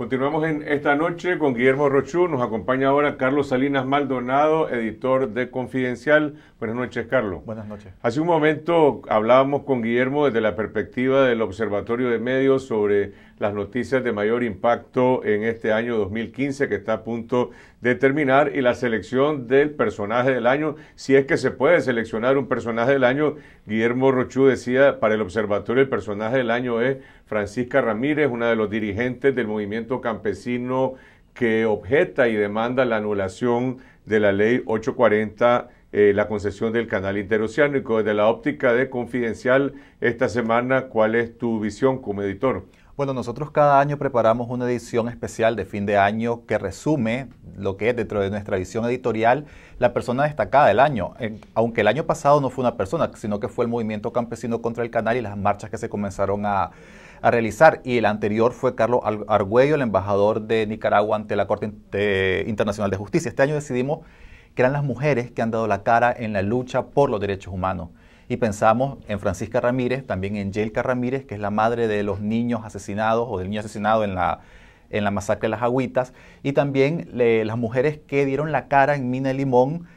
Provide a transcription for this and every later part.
Continuamos en esta noche con Guillermo Rochú. Nos acompaña ahora Carlos Salinas Maldonado, editor de Confidencial. Buenas noches, Carlos. Buenas noches. Hace un momento hablábamos con Guillermo desde la perspectiva del Observatorio de Medios sobre las noticias de mayor impacto en este año 2015 que está a punto de terminar y la selección del personaje del año, si es que se puede seleccionar un personaje del año, Guillermo Rochú decía, para el observatorio el personaje del año es Francisca Ramírez, una de los dirigentes del movimiento campesino que objeta y demanda la anulación de la ley 840 eh, la concesión del canal interoceánico. Desde la óptica de Confidencial, esta semana, ¿cuál es tu visión como editor? Bueno, nosotros cada año preparamos una edición especial de fin de año que resume lo que es dentro de nuestra edición editorial la persona destacada del año. aunque el año pasado no fue una persona, sino que fue el movimiento campesino contra el canal y las marchas que se comenzaron a, realizar. Y el anterior fue Carlos Argüello, el embajador de Nicaragua ante la Corte Internacional de Justicia. Este año decidimos que eran las mujeres que han dado la cara en la lucha por los derechos humanos. Y pensamos en Francisca Ramírez, también en Yelka Ramírez, que es la madre de los niños asesinados o del niño asesinado en la, en la masacre de las Agüitas, y también las mujeres que dieron la cara en Mina Limón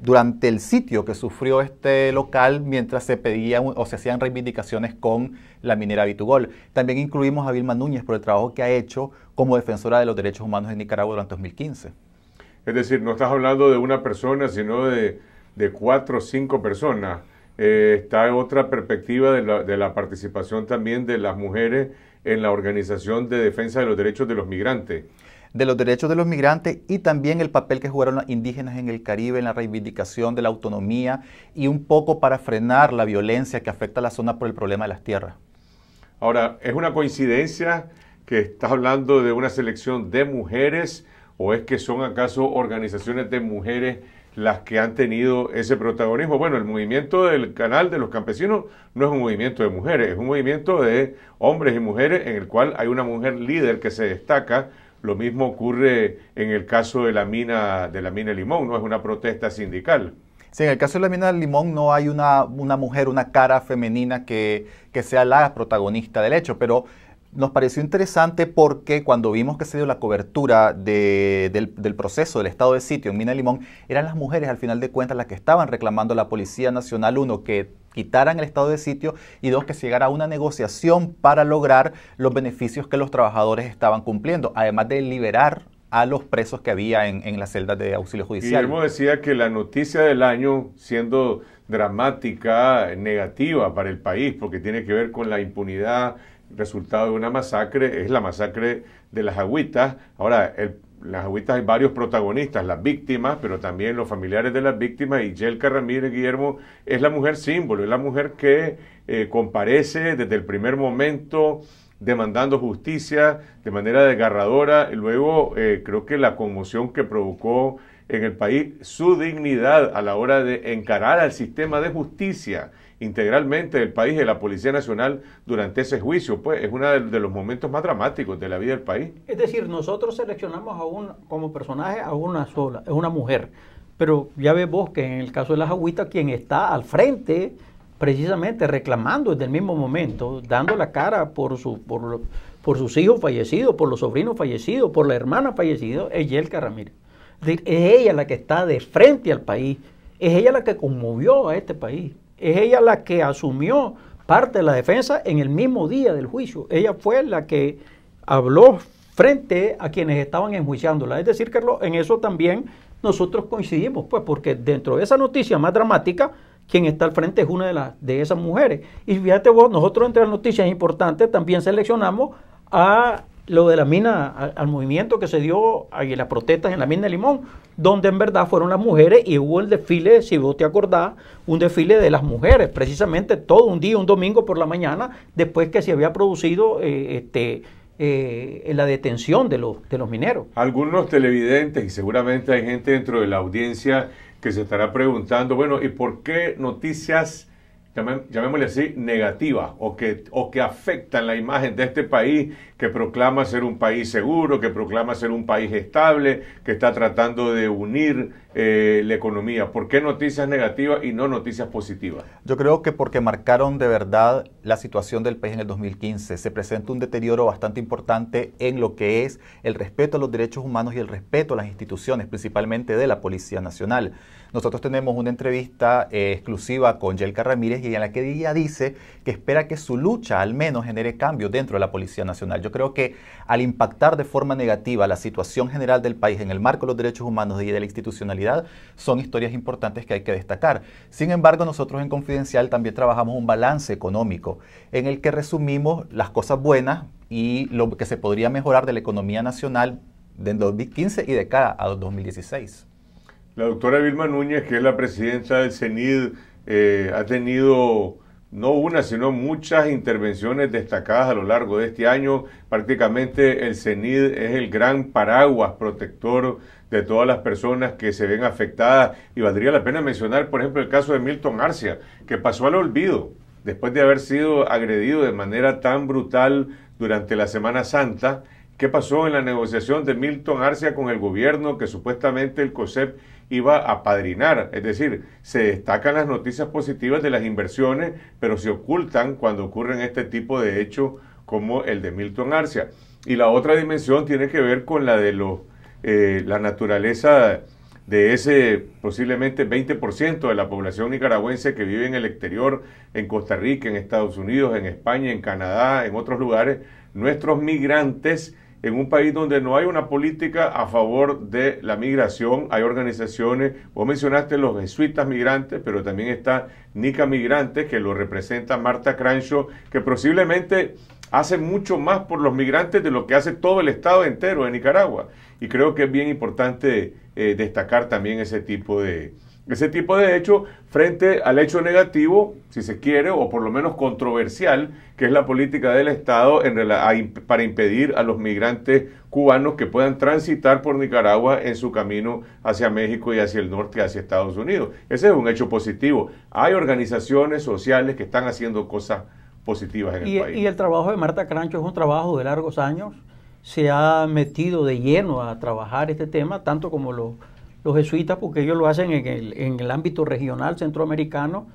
durante el sitio que sufrió este local mientras se pedían o se hacían reivindicaciones con la minera Vitugol. También incluimos a Vilma Núñez por el trabajo que ha hecho como defensora de los derechos humanos en Nicaragua durante 2015. Es decir, no estás hablando de una persona, sino de, de cuatro o cinco personas eh, está está otra perspectiva de la, de la, participación también de las mujeres en la Organización de Defensa de los Derechos de los Migrantes. De los derechos de los migrantes y también el papel que jugaron los indígenas en el Caribe en la reivindicación de la autonomía y un poco para frenar la violencia que afecta a la zona por el problema de las tierras. Ahora, ¿es una coincidencia que estás hablando de una selección de mujeres o es que son acaso organizaciones de mujeres las que han tenido ese protagonismo. Bueno, el movimiento del canal de los campesinos no es un movimiento de mujeres, es un movimiento de hombres y mujeres en el cual hay una mujer líder que se destaca. Lo mismo ocurre en el caso de la mina de la mina Limón, no es una protesta sindical. Sí, en el caso de la mina limón no hay una, una mujer, una cara femenina que, que, sea la protagonista del hecho, pero nos pareció interesante porque cuando vimos que se dio la cobertura del, proceso del estado de sitio en Mina Limón, eran las mujeres al final de cuentas las que estaban reclamando a la Policía Nacional, uno, que quitaran el estado de sitio y dos, que se llegara a una negociación para lograr los beneficios que los trabajadores estaban cumpliendo, además de liberar a los presos que había en, la celda de auxilio judicial. Guillermo decía que la noticia del año, siendo dramática, negativa para el país, porque tiene que ver con la impunidad resultado de una masacre, es la masacre de las agüitas. Ahora, las agüitas hay varios protagonistas, las víctimas, pero también los familiares de las víctimas, y Yelka Ramírez Guillermo es la mujer símbolo, es la mujer que eh, comparece desde el primer momento demandando justicia de manera desgarradora, y luego eh, creo que la conmoción que provocó en el país su dignidad a la hora de encarar al sistema de justicia integralmente del país y de la Policía Nacional durante ese juicio, pues es uno de los momentos más dramáticos de la vida del país. Es decir, nosotros seleccionamos a un, como personaje a una sola, es una mujer, pero ya ves vos que en el caso de las agüitas, quien está al frente, precisamente reclamando desde el mismo momento, dando la cara por su... Por, por sus hijos fallecidos, por los sobrinos fallecidos, por la hermana fallecida, es Yelka Ramírez. Es ella la que está de frente al país, es ella la que conmovió a este país, es ella la que asumió parte de la defensa en el mismo día del juicio. Ella fue la que habló frente a quienes estaban enjuiciándola. Es decir, Carlos, en eso también nosotros coincidimos, pues, porque dentro de esa noticia más dramática, quien está al frente es una de, de esas mujeres. Y fíjate vos, nosotros entre las noticias importantes también seleccionamos a lo de la mina, al, movimiento que se dio y las protestas en la mina de Limón, donde en verdad fueron las mujeres y hubo el desfile, si vos te acordás, un desfile de las mujeres, precisamente todo un día, un domingo por la mañana, después que se había producido eh, este, eh, la detención de los, de los mineros. Algunos televidentes y seguramente hay gente dentro de la audiencia que se estará preguntando, bueno, ¿y por qué noticias llamémosle así, negativas o que, o que afectan la imagen de este país que proclama ser un país seguro, que proclama ser un país estable, que está tratando de unir eh, la economía. ¿Por qué noticias negativas y no noticias positivas? Yo creo que porque marcaron de verdad la situación del país en el 2015. Se presenta un deterioro bastante importante en lo que es el respeto a los derechos humanos y el respeto a las instituciones, principalmente de la Policía Nacional. Nosotros tenemos una entrevista eh, exclusiva con Yelka Ramírez y en la que ella dice que espera que su lucha al menos genere cambio dentro de la Policía Nacional. Yo creo que al impactar de forma negativa la situación general del país en el marco de los derechos humanos y de la institucionalidad, son historias importantes que hay que destacar. Sin embargo, nosotros en Confidencial también trabajamos un balance económico en el que resumimos las cosas buenas y lo que se podría mejorar de la economía nacional de 2015 y de cara a 2016. La doctora Vilma Núñez, que es la presidenta del CENID, eh, ha tenido no una, sino muchas intervenciones destacadas a lo largo de este año. Prácticamente el CENID es el gran paraguas protector de todas las personas que se ven afectadas. Y valdría la pena mencionar, por ejemplo, el caso de Milton Arcia, que pasó al olvido después de haber sido agredido de manera tan brutal durante la Semana Santa. ¿Qué pasó en la negociación de Milton Arcia con el gobierno que supuestamente el COSEP iba a padrinar. Es decir, se destacan las noticias positivas de las inversiones, pero se ocultan cuando ocurren este tipo de hechos como el de Milton Arcia. Y la otra dimensión tiene que ver con la de eh, la naturaleza de ese posiblemente 20% de la población nicaragüense que vive en el exterior, en Costa Rica, en Estados Unidos, en España, en Canadá, en otros lugares, nuestros migrantes en un país donde no hay una política a favor de la migración. Hay organizaciones, vos mencionaste los jesuitas migrantes, pero también está Nica Migrantes, que lo representa Marta Crancho, que posiblemente hace mucho más por los migrantes de lo que hace todo el Estado entero de Nicaragua. Y creo que es bien importante eh, destacar también ese tipo de, ese tipo de hecho, frente al hecho negativo, si se quiere, o por lo menos controversial, que es la política del Estado en para impedir a los migrantes cubanos que puedan transitar por Nicaragua en su camino hacia México y hacia el norte, hacia Estados Unidos. Ese es un hecho positivo. Hay organizaciones sociales que están haciendo cosas positivas en el país. Y el trabajo de Marta Crancho es un trabajo de largos años. Se ha metido de lleno a trabajar este tema, tanto como lo los jesuitas, porque ellos lo hacen en el, ámbito regional centroamericano,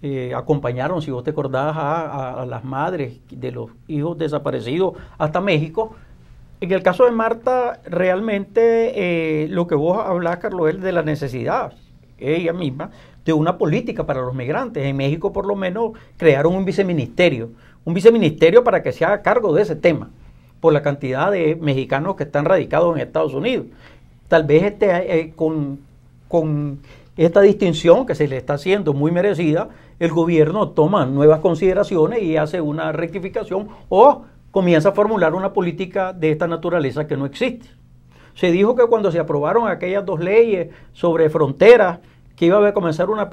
eh, acompañaron, si vos te acordás, a, las madres de los hijos desaparecidos hasta México. En el caso de Marta, realmente eh, lo que vos hablás, Carlos, es de la necesidad, ella misma, de una política para los migrantes. En México, por lo menos, crearon un viceministerio, un viceministerio para que se haga cargo de ese tema, por la cantidad de mexicanos que están radicados en Estados Unidos tal vez eh, con, esta distinción que se le está haciendo muy merecida, el gobierno toma nuevas consideraciones y hace una rectificación o comienza a formular una política de esta naturaleza que no existe. Se dijo que cuando se aprobaron aquellas dos leyes sobre fronteras, que iba a comenzar una,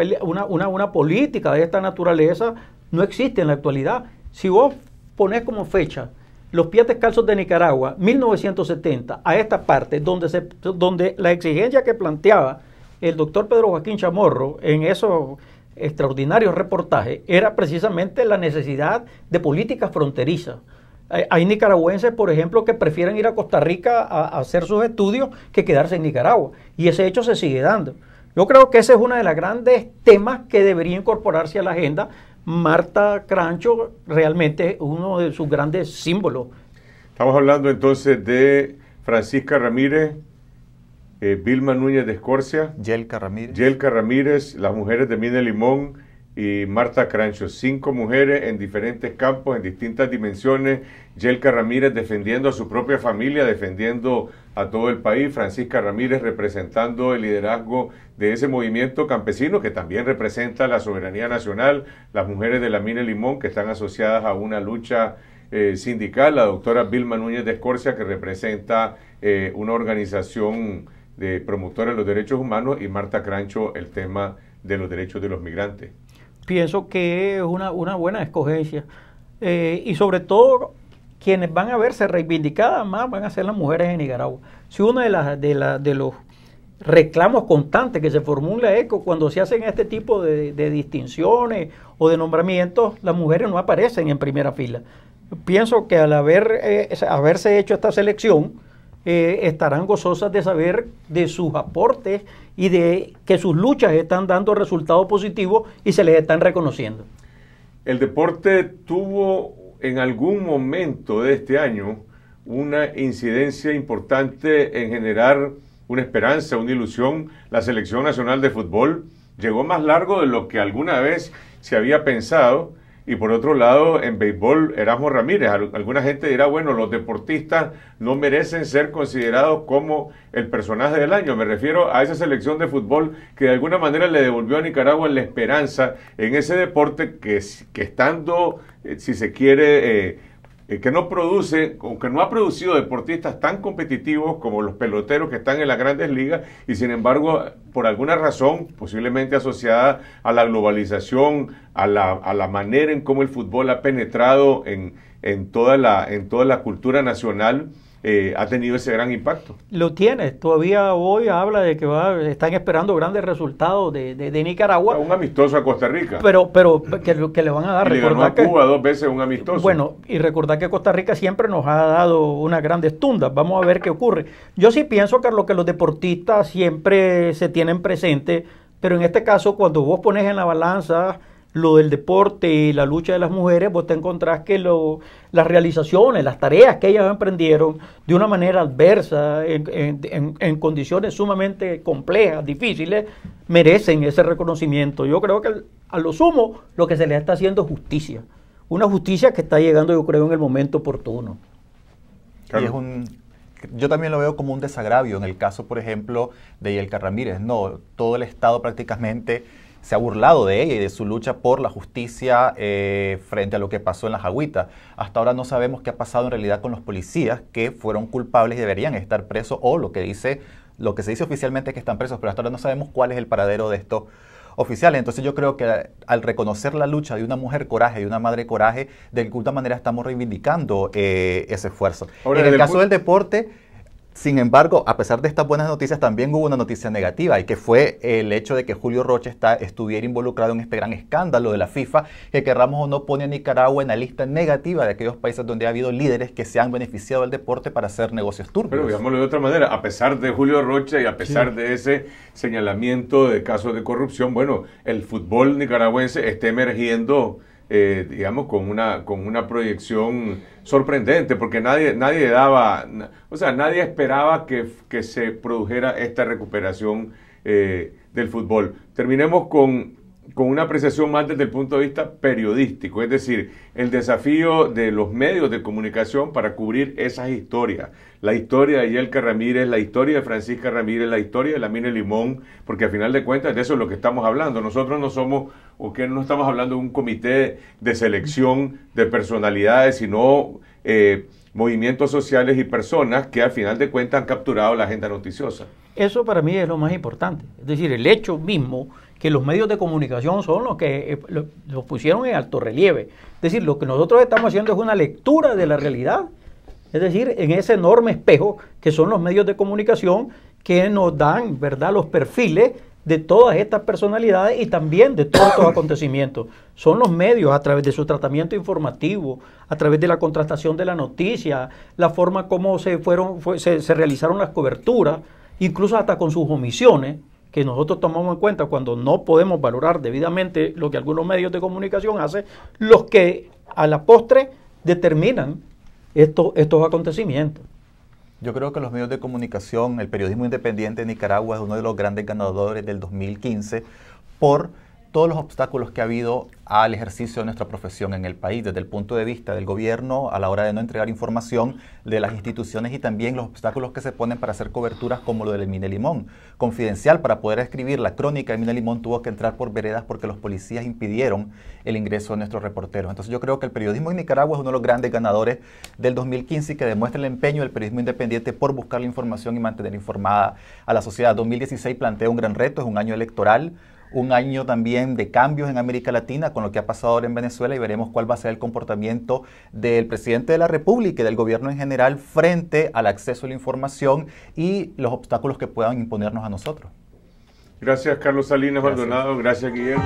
una, política de esta naturaleza, no existe en la actualidad. Si vos pones como fecha los pies descalzos de Nicaragua, 1970, a esta parte, donde, donde la exigencia que planteaba el doctor Pedro Joaquín Chamorro en esos extraordinarios reportajes era precisamente la necesidad de políticas fronterizas. Hay nicaragüenses, por ejemplo, que prefieren ir a Costa Rica a, hacer sus estudios que quedarse en Nicaragua. Y ese hecho se sigue dando. Yo creo que ese es uno de los grandes temas que debería incorporarse a la agenda Marta Crancho realmente uno de sus grandes símbolos. Estamos hablando entonces de Francisca Ramírez, eh, Vilma Núñez de Escorcia, Yelka Ramírez. Yelka Ramírez, las mujeres de Mina Limón y Marta Crancho. Cinco mujeres en diferentes campos, en distintas dimensiones. Yelka Ramírez defendiendo a su propia familia, defendiendo a todo el país. Francisca Ramírez representando el liderazgo de ese movimiento campesino que también representa la soberanía nacional, las mujeres de la mina Limón que están asociadas a una lucha eh, sindical, la doctora Vilma Núñez de Escorcia que representa eh, una organización de promotores de los derechos humanos y Marta Crancho el tema de los derechos de los migrantes. Pienso que es una, una buena escogencia eh, y sobre todo quienes van a verse reivindicadas más van a ser las mujeres en Nicaragua. Si uno de, las, de, los reclamos constantes que se formula ECO cuando se hacen este tipo de, distinciones o de nombramientos, las mujeres no aparecen en primera fila. Pienso que al haber, eh, haberse hecho esta selección, eh, estarán gozosas de saber de sus aportes y de que sus luchas están dando resultados positivos y se les están reconociendo. El deporte tuvo en algún momento de este año una incidencia importante en generar una esperanza, una ilusión. La selección nacional de fútbol llegó más largo de lo que alguna vez se había pensado y por otro lado, en béisbol, Erasmo Ramírez. Alguna gente dirá, bueno, los deportistas no merecen ser considerados como el personaje del año. Me refiero a esa selección de fútbol que de alguna manera le devolvió a Nicaragua la esperanza en ese deporte que, que estando, eh, si se quiere, eh, eh, que no produce, que no ha producido deportistas tan competitivos como los peloteros que están en las grandes ligas y sin embargo, por alguna razón, posiblemente asociada a la globalización, a la, manera en cómo el fútbol ha penetrado en toda la cultura nacional, eh, ha tenido ese gran impacto. Lo tiene, todavía hoy habla de que están esperando grandes resultados de, de, Nicaragua. Un amistoso a Costa Rica. Pero, pero que, que le van a dar. Y le a Cuba dos veces un amistoso. Bueno, y recordar que Costa Rica siempre nos ha dado una grandes estunda. Vamos a ver qué ocurre. Yo sí pienso, Carlos, que los deportistas siempre se tienen presente, pero en este caso, cuando vos pones en la balanza lo del deporte y la lucha de las mujeres, vos te encontrás que lo, las realizaciones, las tareas que ellas emprendieron de una manera adversa, en, en, condiciones sumamente complejas, difíciles, merecen ese reconocimiento. Yo creo que a lo sumo lo que se les está haciendo es justicia. Una justicia que está llegando, yo creo, en el momento oportuno. es yo también lo veo como un desagravio en el caso, por ejemplo, de Yelka Ramírez. No, todo el Estado prácticamente se ha burlado de ella y de su lucha por la justicia eh, frente a lo que pasó en Las Agüitas. Hasta ahora no sabemos qué ha pasado en realidad con los policías que fueron culpables y deberían estar presos o lo que dice lo que se dice oficialmente es que están presos, pero hasta ahora no sabemos cuál es el paradero de estos oficiales. Entonces yo creo que al reconocer la lucha de una mujer coraje, de una madre coraje, de alguna manera estamos reivindicando eh, ese esfuerzo. en el caso del deporte sin embargo, a pesar de estas buenas noticias, también hubo una noticia negativa y que fue el hecho de que Julio Rocha estuviera involucrado en este gran escándalo de la FIFA, que querramos o no pone a Nicaragua en la lista negativa de aquellos países donde ha habido líderes que se han beneficiado del deporte para hacer negocios turbios. Pero veámoslo de otra manera, a pesar de Julio Rocha y a pesar de ese señalamiento de casos de corrupción, bueno, el fútbol nicaragüense está emergiendo eh, digamos, con una, con una proyección sorprendente, porque nadie, nadie daba, o sea, nadie esperaba que, se produjera esta recuperación eh, del fútbol. Terminemos con con una apreciación más desde el punto de vista periodístico, es decir, el desafío de los medios de comunicación para cubrir esas historias, la historia de Yelka Ramírez, la historia de Francisca Ramírez, la historia de mina Limón, porque al final de cuentas de eso es lo que estamos hablando. Nosotros no somos, o que no estamos hablando de un comité de selección de personalidades, sino eh, movimientos sociales y personas que al final de cuentas han capturado la agenda noticiosa. Eso para mí es lo más importante. Es decir, el hecho mismo que los medios de comunicación son los que eh, los pusieron en alto relieve. Es decir, lo que nosotros estamos haciendo es una lectura de la realidad. Es decir, en ese enorme espejo que son los medios de comunicación que nos dan, ¿verdad?, los perfiles de todas estas personalidades y también de todos estos acontecimientos. Son los medios, a través de su tratamiento informativo, a través de la contrastación de la noticia, la forma como se, fueron, se, se realizaron las coberturas, incluso hasta con sus omisiones, que nosotros tomamos en cuenta cuando no podemos valorar debidamente lo que algunos medios de comunicación hacen, los que a la postre determinan estos, estos acontecimientos. Yo creo que los medios de comunicación, el periodismo independiente de Nicaragua es uno de los grandes ganadores del 2015 por todos los obstáculos que ha habido al ejercicio de nuestra profesión en el país, desde el punto de vista del gobierno a la hora de no entregar información de las instituciones y también los obstáculos que se ponen para hacer coberturas como lo del Mine Limón. Confidencial, para poder escribir la crónica de Mine Limón tuvo que entrar por veredas porque los policías impidieron el ingreso de nuestros reporteros. Entonces yo creo que el periodismo en Nicaragua es uno de los grandes ganadores del 2015 que demuestra el empeño del periodismo independiente por buscar la información y mantener informada a la sociedad. 2016 plantea un gran reto, es un año electoral un año también de cambios en América Latina con lo que ha pasado ahora en Venezuela y veremos cuál va a ser el comportamiento del presidente de la República y del gobierno en general frente al acceso a la información y los obstáculos que puedan imponernos a nosotros. Gracias Carlos Salinas Maldonado, gracias Guillermo.